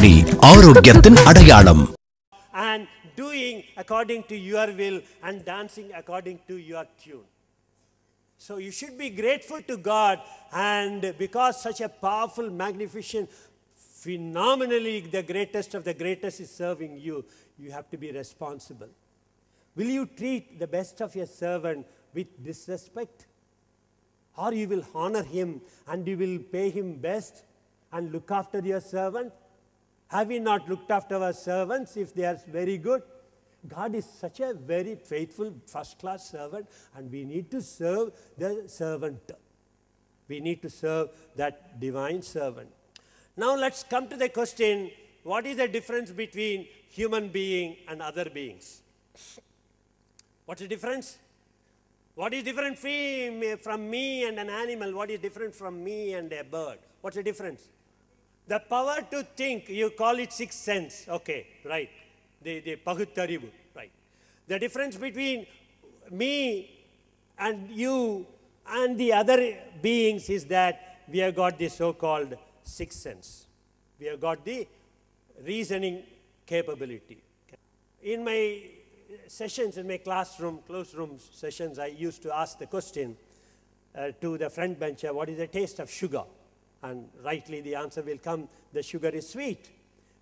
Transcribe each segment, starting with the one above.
And doing according to your will and dancing according to your tune. So you should be grateful to God, and because such a powerful, magnificent, phenomenally the greatest of the greatest is serving you, you have to be responsible. Will you treat the best of your servant with disrespect? or you will honor him and you will pay him best and look after your servant have we not looked after our servants if they are very good? God is such a very faithful first class servant and we need to serve the servant. We need to serve that divine servant. Now let's come to the question, what is the difference between human being and other beings? What's the difference? What is different from me and an animal? What is different from me and a bird? What's the difference? The power to think, you call it sixth sense. Okay, right. The, the taribu, right. The difference between me and you and the other beings is that we have got the so-called sixth sense. We have got the reasoning capability. In my sessions, in my classroom, close room sessions, I used to ask the question uh, to the front bencher, what is the taste of sugar? And rightly the answer will come, the sugar is sweet.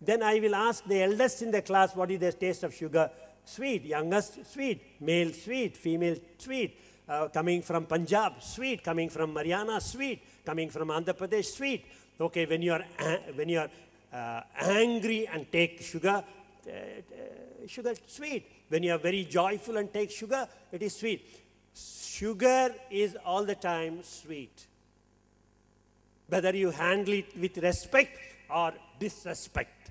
Then I will ask the eldest in the class, what is the taste of sugar? Sweet, youngest, sweet, male, sweet, female, sweet. Uh, coming from Punjab, sweet. Coming from Mariana, sweet. Coming from Andhra Pradesh, sweet. Okay, when you are, when you are uh, angry and take sugar, uh, uh sugar sweet. When you are very joyful and take sugar, it is sweet. Sugar is all the time sweet whether you handle it with respect or disrespect.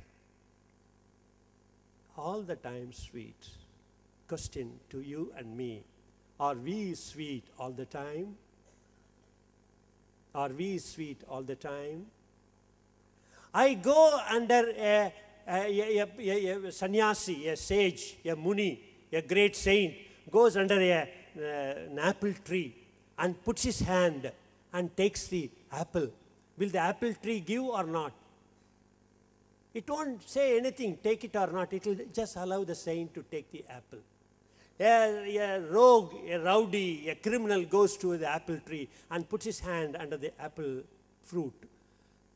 All the time sweet. Question to you and me. Are we sweet all the time? Are we sweet all the time? I go under a, a, a, a, a sannyasi, a sage, a muni, a great saint, goes under a, uh, an apple tree and puts his hand and takes the apple Will the apple tree give or not? It won't say anything, take it or not. It will just allow the saint to take the apple. A, a rogue, a rowdy, a criminal goes to the apple tree and puts his hand under the apple fruit.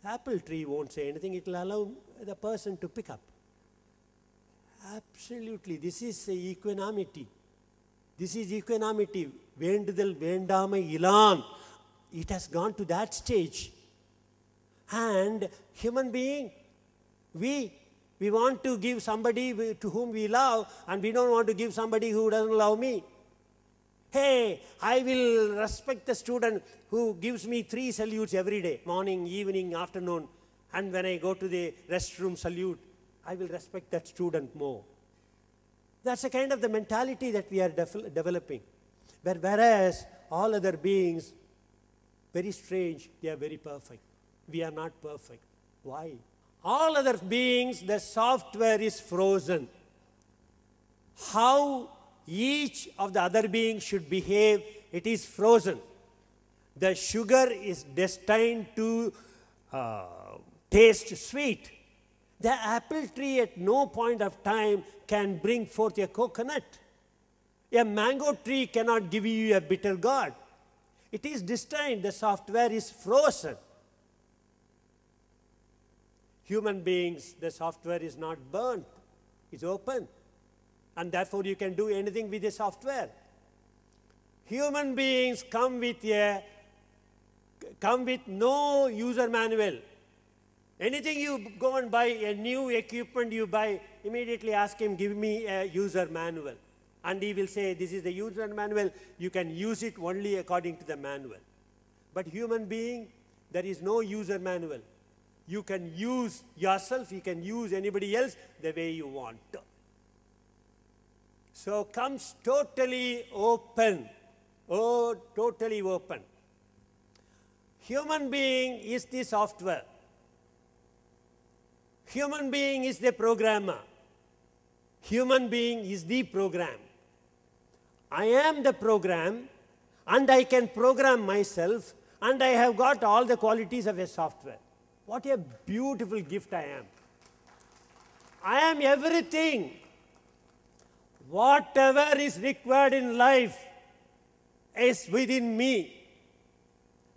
The apple tree won't say anything, it will allow the person to pick up. Absolutely, this is equanimity. This is equanimity. It has gone to that stage. And human being, we we want to give somebody to whom we love, and we don't want to give somebody who doesn't love me. Hey, I will respect the student who gives me three salutes every day morning, evening, afternoon. And when I go to the restroom salute, I will respect that student more. That's the kind of the mentality that we are de- developing. Whereas all other beings, very strange, they are very perfect we are not perfect. Why? All other beings, the software is frozen. How each of the other beings should behave, it is frozen. The sugar is destined to uh, taste sweet. The apple tree at no point of time can bring forth a coconut. A mango tree cannot give you a bitter gourd. It is destined, the software is frozen human beings, the software is not burnt, it's open. And therefore, you can do anything with the software. Human beings come with a come with no user manual. Anything you go and buy, a new equipment you buy, immediately ask him, give me a user manual. And he will say, this is the user manual, you can use it only according to the manual. But human being, there is no user manual. You can use yourself, you can use anybody else the way you want. So comes totally open. Oh, totally open. Human being is the software. Human being is the programmer. Human being is the program. I am the program and I can program myself and I have got all the qualities of a software. What a beautiful gift I am. I am everything. Whatever is required in life is within me.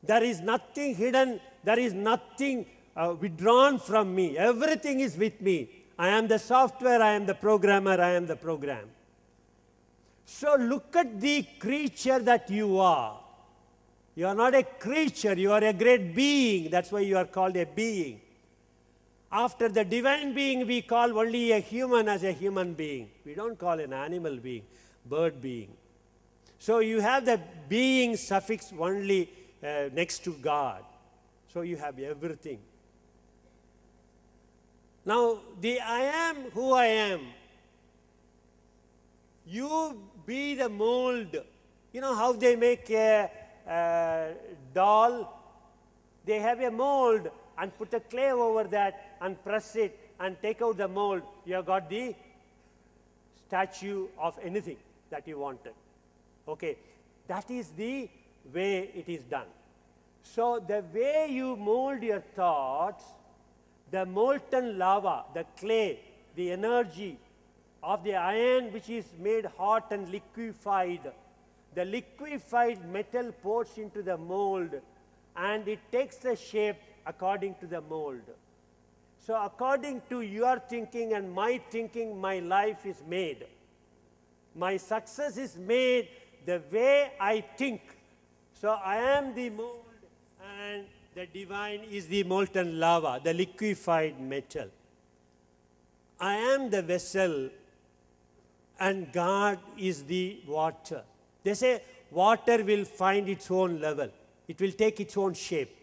There is nothing hidden, there is nothing uh, withdrawn from me. Everything is with me. I am the software, I am the programmer, I am the program. So look at the creature that you are. You are not a creature, you are a great being. That's why you are called a being. After the divine being, we call only a human as a human being. We don't call an animal being, bird being. So you have the being suffix only uh, next to God. So you have everything. Now, the I am who I am. You be the mold. You know how they make a uh, doll, they have a mold and put a clay over that and press it and take out the mold, you have got the statue of anything that you wanted. Okay. That is the way it is done. So the way you mold your thoughts, the molten lava, the clay, the energy of the iron which is made hot and liquefied the liquefied metal pours into the mold and it takes the shape according to the mold. So, according to your thinking and my thinking, my life is made. My success is made the way I think. So, I am the mold and the divine is the molten lava, the liquefied metal. I am the vessel and God is the water. They say water will find its own level. It will take its own shape.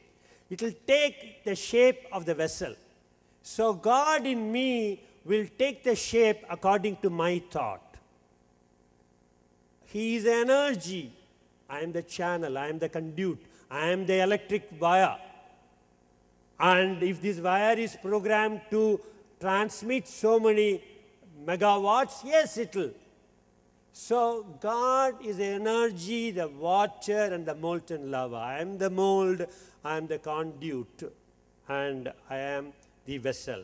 It will take the shape of the vessel. So God in me will take the shape according to my thought. He is energy. I am the channel. I am the conduit. I am the electric wire. And if this wire is programmed to transmit so many megawatts, yes, it will so God is the energy, the water, and the molten lava. I am the mold, I am the conduit, and I am the vessel.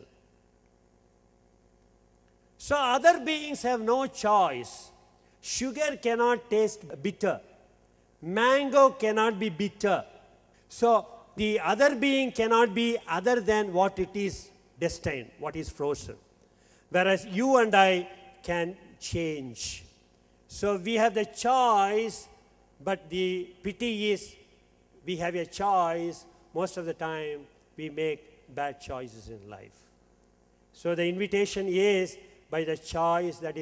So other beings have no choice. Sugar cannot taste bitter. Mango cannot be bitter. So the other being cannot be other than what it is destined, what is frozen. Whereas you and I can change so we have the choice, but the pity is we have a choice. Most of the time, we make bad choices in life. So the invitation is by the choice that is.